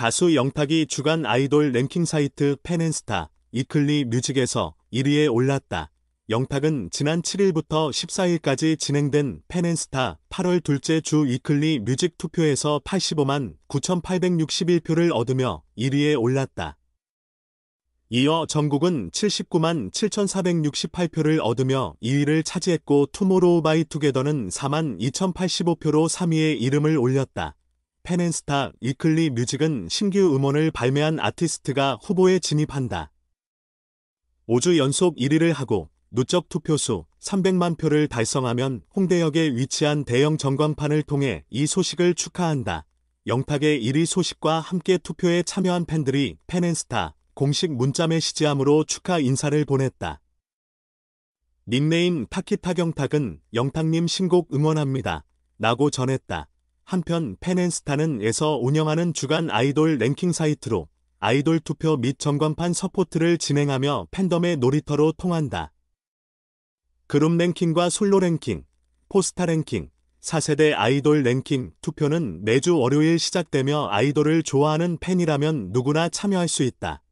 가수 영탁이 주간 아이돌 랭킹 사이트 팬앤스타 이클리 뮤직에서 1위에 올랐다. 영탁은 지난 7일부터 14일까지 진행된 팬앤스타 8월 둘째 주 이클리 뮤직 투표에서 85만 9,861표를 얻으며 1위에 올랐다. 이어 정국은 79만 7,468표를 얻으며 2위를 차지했고 투모로우 바이 투게더는 4만 2,085표로 3위에 이름을 올렸다. 펜앤스타 이클리 뮤직은 신규 음원을 발매한 아티스트가 후보에 진입한다. 5주 연속 1위를 하고 누적 투표수 300만 표를 달성하면 홍대역에 위치한 대형 전광판을 통해 이 소식을 축하한다. 영탁의 1위 소식과 함께 투표에 참여한 팬들이 팬앤스타 공식 문자 메시지함으로 축하 인사를 보냈다. 닉네임 타키타경탁은 영탁님 신곡 응원합니다. 라고 전했다. 한편 펜앤스타는 에서 운영하는 주간 아이돌 랭킹 사이트로 아이돌 투표 및 전광판 서포트를 진행하며 팬덤의 놀이터로 통한다. 그룹 랭킹과 솔로 랭킹, 포스타 랭킹, 4세대 아이돌 랭킹 투표는 매주 월요일 시작되며 아이돌을 좋아하는 팬이라면 누구나 참여할 수 있다.